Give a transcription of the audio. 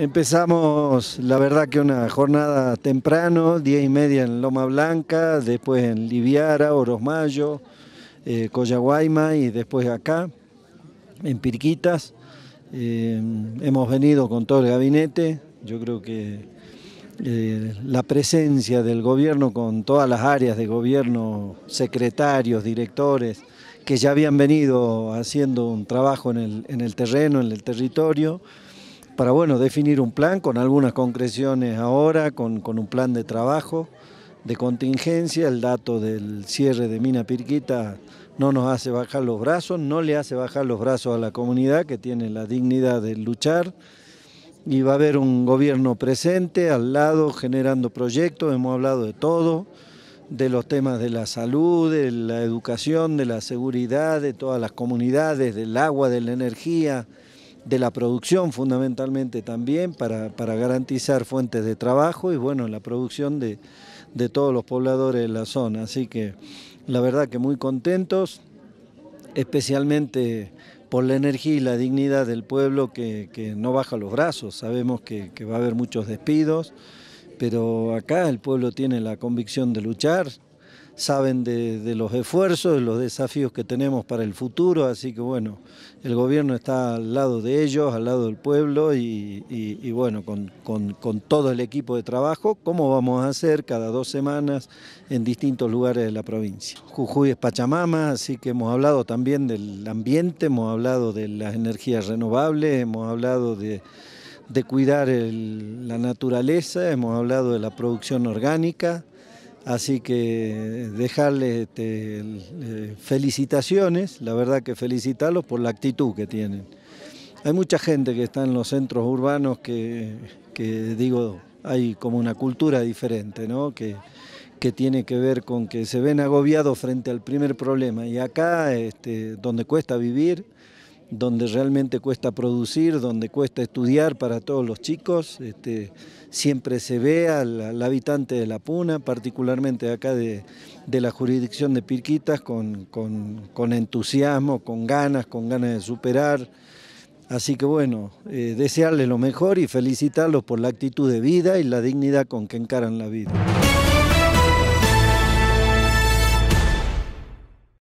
Empezamos, la verdad que una jornada temprano, diez y media en Loma Blanca, después en Liviara, Orosmayo, eh, y después acá, en Pirquitas. Eh, hemos venido con todo el gabinete, yo creo que eh, la presencia del gobierno con todas las áreas de gobierno, secretarios, directores, que ya habían venido haciendo un trabajo en el terreno, en el territorio, para bueno, definir un plan con algunas concreciones ahora, con, con un plan de trabajo, de contingencia. El dato del cierre de Mina Pirquita no nos hace bajar los brazos, no le hace bajar los brazos a la comunidad que tiene la dignidad de luchar. Y va a haber un gobierno presente, al lado, generando proyectos, hemos hablado de todo, de los temas de la salud, de la educación, de la seguridad, de todas las comunidades, del agua, de la energía, de la producción fundamentalmente también para, garantizar fuentes de trabajo y bueno, la producción de, todos los pobladores de la zona. Así que la verdad que muy contentos, especialmente por la energía y la dignidad del pueblo que, no baja los brazos. Sabemos que, que va a haber muchos despidos, pero acá el pueblo tiene la convicción de luchar, saben de, los esfuerzos, de los desafíos que tenemos para el futuro, así que bueno, el gobierno está al lado de ellos, al lado del pueblo y, bueno, con, todo el equipo de trabajo, como vamos a hacer cada dos semanas en distintos lugares de la provincia. Jujuy es Pachamama, así que hemos hablado también del ambiente, hemos hablado de las energías renovables, hemos hablado de cuidar la naturaleza, hemos hablado de la producción orgánica, Así que dejarles este, felicitaciones, la verdad que felicitarlos por la actitud que tienen. Hay mucha gente que está en los centros urbanos que, digo, hay como una cultura diferente, ¿no? Que, tiene que ver con que se ven agobiados frente al primer problema. Y acá, este, donde cuesta vivir, donde realmente cuesta producir, donde cuesta estudiar para todos los chicos. Este, siempre se ve al, habitante de La Puna, particularmente acá de, la jurisdicción de Pirquitas, con, entusiasmo, con ganas, con ganas de superar. Así que bueno, eh, desearles lo mejor y felicitarlos por la actitud de vida y la dignidad con que encaran la vida.